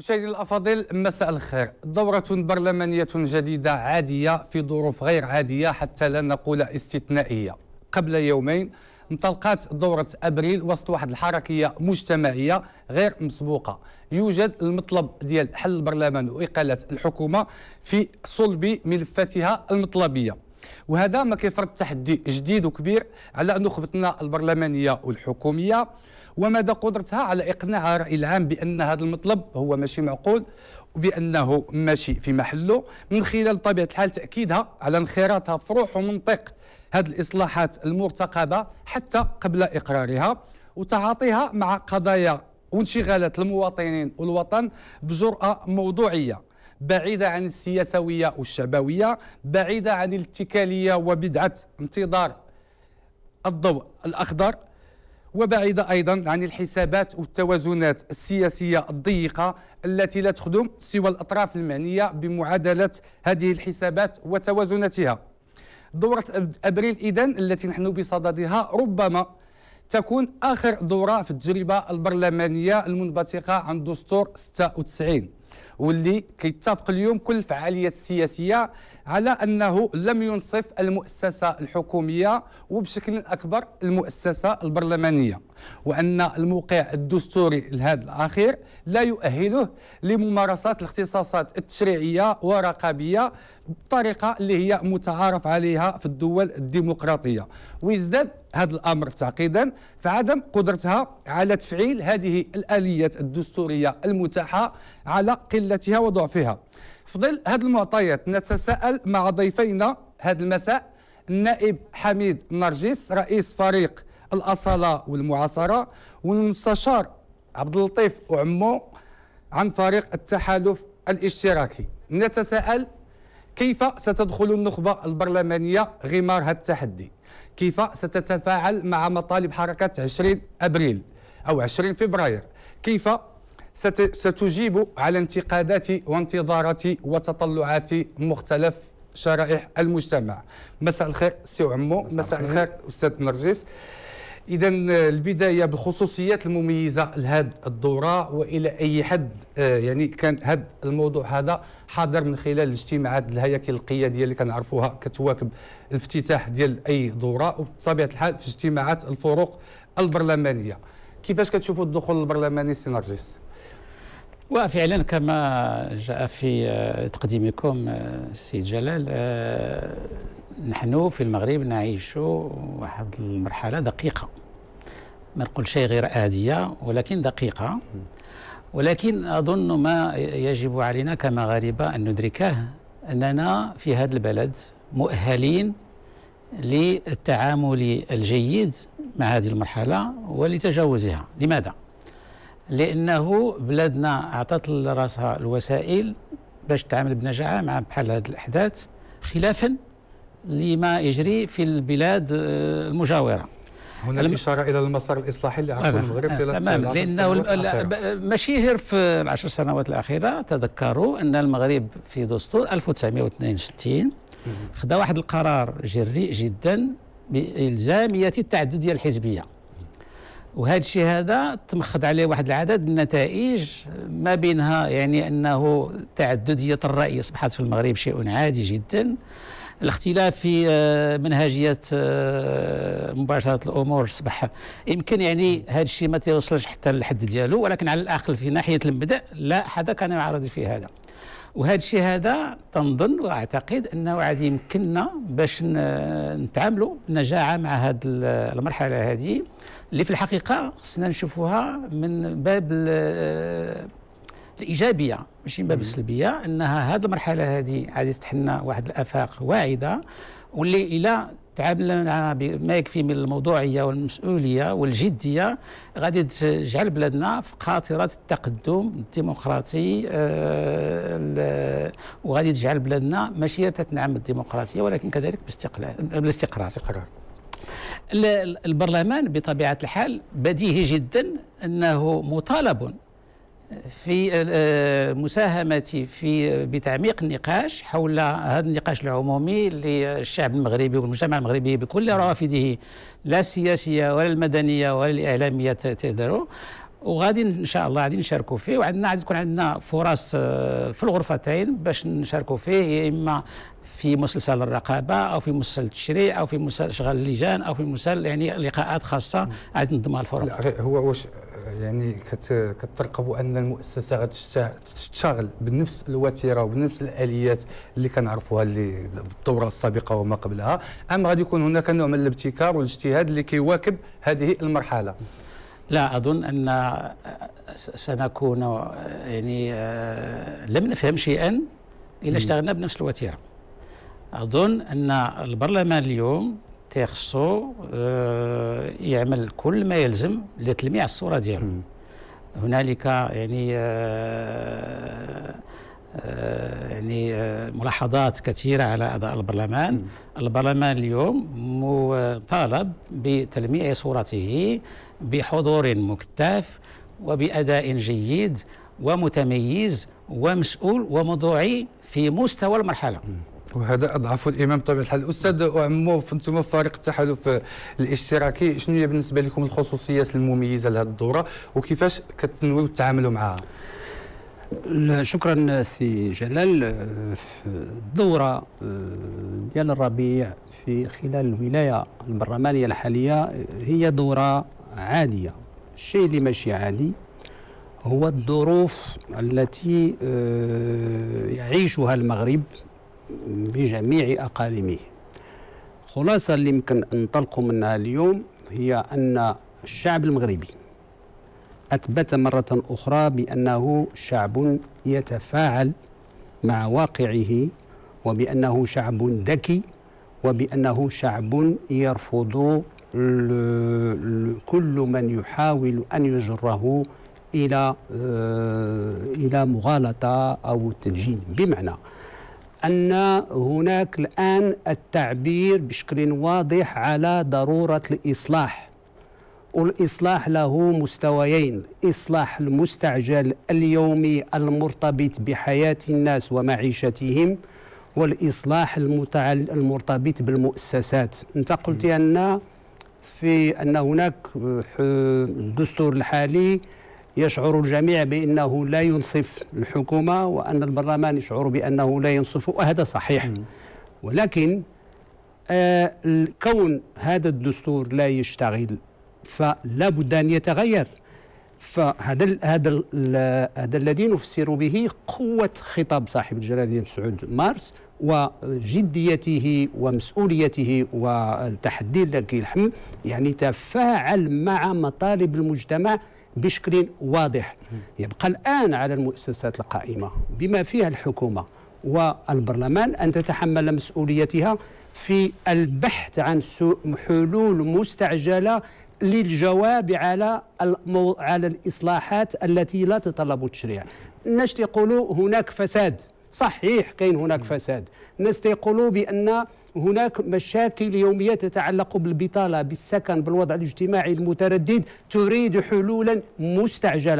مشاهدينا الافاضل مساء الخير دوره برلمانيه جديده عاديه في ظروف غير عاديه حتى لا نقول استثنائيه قبل يومين انطلقت دورة أبريل وسط واحد الحركية مجتمعية غير مسبوقة يوجد المطلب ديال حل البرلمان وإقالة الحكومة في صلب ملفاتها المطلبية وهذا ما كيفرض تحدي جديد وكبير على نخبتنا البرلمانية والحكومية ومدى قدرتها على إقناع الرأي العام بأن هذا المطلب هو ماشي معقول وبأنه ماشي في محله من خلال طبيعة الحال تأكيدها على انخراطها في روح ومنطق هذه الإصلاحات المرتقبة حتى قبل إقرارها وتعاطيها مع قضايا وانشغالات المواطنين والوطن بجرأة موضوعية بعيدة عن السياسوية والشعبوية بعيدة عن الاتكالية وبدعة انتظار الضوء الأخضر وبعيدة أيضا عن الحسابات والتوازنات السياسية الضيقة التي لا تخدم سوى الأطراف المعنية بمعادلة هذه الحسابات وتوازناتها دورة أبريل إذن التي نحن بصددها ربما تكون آخر دورة في التجربة البرلمانية المنبثقة عن دستور 96 واللي كيتفق اليوم كل الفعاليات السياسية على أنه لم ينصف المؤسسة الحكومية وبشكل أكبر المؤسسة البرلمانية وأن الموقع الدستوري لهذا الأخير لا يؤهله لممارسة الاختصاصات التشريعية ورقابية بالطريقة اللي هي متعارف عليها في الدول الديمقراطية ويزداد هذا الامر تعقيدا فعدم قدرتها على تفعيل هذه الاليات الدستوريه المتاحه على قلتها وضعفها في ظل هذه المعطيات نتساءل مع ضيفينا هذا المساء النائب حميد نرجس رئيس فريق الاصاله والمعاصره والمستشار عبد اللطيف وعمو عن فريق التحالف الاشتراكي نتساءل كيف ستدخل النخبه البرلمانيه غمار هذا التحدي كيف ستتفاعل مع مطالب حركة 20 أبريل أو 20 فبراير كيف ستجيب على انتقادات وانتظارات وتطلعات مختلف شرائح المجتمع مساء الخير سي عمو مساء, مساء الخير استاذ نرجس إذا البداية بالخصوصيات المميزة لهذه الدورة وإلى أي حد آه، يعني كان هذا الموضوع هذا حاضر من خلال الاجتماعات الهياكل القيادية اللي كنعرفوها كتواكب الافتتاح ديال أي دورة وبطبيعة الحال في اجتماعات الفروق البرلمانية كيفاش كتشوفوا الدخول البرلماني سي نرجس؟ وفعلا كما جاء في آه، تقديمكم آه، سيد جلال نحن في المغرب نعيش واحد المرحله دقيقه ما نقول شيء غير آدية ولكن دقيقة ولكن أظن ما يجب علينا كمغاربة أن ندركه أننا في هذا البلد مؤهلين للتعامل الجيد مع هذه المرحلة ولتجاوزها لماذا؟ لأنه بلادنا أعطت لراسها الوسائل باش تتعامل بنجاعة مع بحال هذه الأحداث خلافاً لما يجري في البلاد آه، المجاورة هنا الإشارة إلى المسار الإصلاحي اللي عرفه المغرب تماما لأنه غير في العشر سنوات الأخيرة تذكروا أن المغرب في دستور 1962 خدا واحد القرار جريء جدا بإلزامية التعدديه الحزبية وهذا الشيء هذا تمخض عليه واحد العدد النتائج ما بينها يعني انه تعدديه الراي اصبحت في المغرب شيء عادي جدا الاختلاف في آه، منهجية آه، مباشرة الأمور أصبح يمكن يعني هذا الشيء ما تيوصلش حتى للحد ديالو ولكن على الأقل في ناحية المبدأ لا حدا كان يعارض في هذا وهذا الشيء هذا تنظن واعتقد انه عاد يمكننا باش نتعاملوا نجاعة مع هذه المرحله هذه اللي في الحقيقه خصنا نشوفوها من باب الايجابيه ماشي من باب السلبيه انها هذه المرحله هذه غادي تفتح لنا واحد الافاق واعده واللي الى تعاملنا بما يكفي من الموضوعيه والمسؤوليه والجديه غادي تجعل بلادنا في قاطره التقدم الديمقراطي آه، وغادي تجعل بلادنا ماشي تتنعم بالديمقراطيه ولكن كذلك باستقلال بالاستقرار استقرار. البرلمان بطبيعه الحال بديهي جدا انه مطالب في آه، مساهمتي في آه، بتعميق النقاش حول هذا النقاش العمومي للشعب المغربي والمجتمع المغربي بكل روافده لا السياسيه ولا المدنيه ولا الاعلاميه تقدروا وغادي ان شاء الله غادي نشاركوا فيه وعندنا غادي تكون عندنا فرص آه، في الغرفتين باش نشاركوا فيه يا اما في مسلسل الرقابه او في مسلسل التشريع او في مسلسل شغل اللجان او في مسلسل يعني لقاءات خاصه غادي تنظمها الفرص. هو واش يعني كترقبوا ان المؤسسه غتشتغل بنفس الوتيره وبنفس الاليات اللي كنعرفوها اللي في الدوره السابقه وما قبلها ام غادي يكون هناك نوع من الابتكار والاجتهاد اللي كيواكب هذه المرحله لا اظن ان سنكون يعني آه، لم نفهم شيئا الا اشتغلنا بنفس الوتيره اظن ان البرلمان اليوم تيخصو آه، يعمل كل ما يلزم لتلميع الصوره ديالو هنالك يعني آه، آه، يعني ملاحظات كثيره على اداء البرلمان البرلمان اليوم مطالب بتلميع صورته بحضور مكتف وباداء جيد ومتميز ومسؤول وموضوعي في مستوى المرحله وهذا اضعف الامام بطبيعه الحال استاذ عموف انتم فريق التحالف الاشتراكي شنو هي بالنسبه لكم الخصوصيات المميزه لهذه الدوره وكيفاش كتنويو التعاملوا معها شكرا سي جلال آه، الدوره آه، ديال الربيع في خلال الولايه البرلمانيه الحاليه آه، هي دوره عاديه الشيء اللي ماشي عادي هو الظروف التي يعيشها المغرب بجميع أقاليمه خلاصة اللي يمكن ننطلقوا منها اليوم هي أن الشعب المغربي أثبت مرة أخرى بأنه شعب يتفاعل مع واقعه وبأنه شعب ذكي وبأنه شعب يرفض كل من يحاول أن يجره إلى آه، إلى مغالطة أو تدجين بمعنى أن هناك الآن التعبير بشكل واضح على ضرورة الإصلاح والإصلاح له مستويين إصلاح المستعجل اليومي المرتبط بحياة الناس ومعيشتهم والإصلاح المتعل... المرتبط بالمؤسسات أنت قلت أن في أن هناك آه، الدستور الحالي يشعر الجميع بأنه لا ينصف الحكومة وأن البرلمان يشعر بأنه لا ينصفه وهذا صحيح ولكن آه كون هذا الدستور لا يشتغل فلا بد أن يتغير فهذا هذا هذا الذي نفسر به قوه خطاب صاحب الجلاله بن سعود مارس وجديته ومسؤوليته والتحدي الذي يلحم يعني تفاعل مع مطالب المجتمع بشكل واضح يبقى الان على المؤسسات القائمه بما فيها الحكومه والبرلمان ان تتحمل مسؤوليتها في البحث عن حلول مستعجله للجواب على المو... على الاصلاحات التي لا تتطلب التشريع الناس تيقولوا هناك فساد صحيح كاين هناك فساد الناس تيقولوا بان هناك مشاكل يوميه تتعلق بالبطاله بالسكن بالوضع الاجتماعي المتردد تريد حلولا مستعجله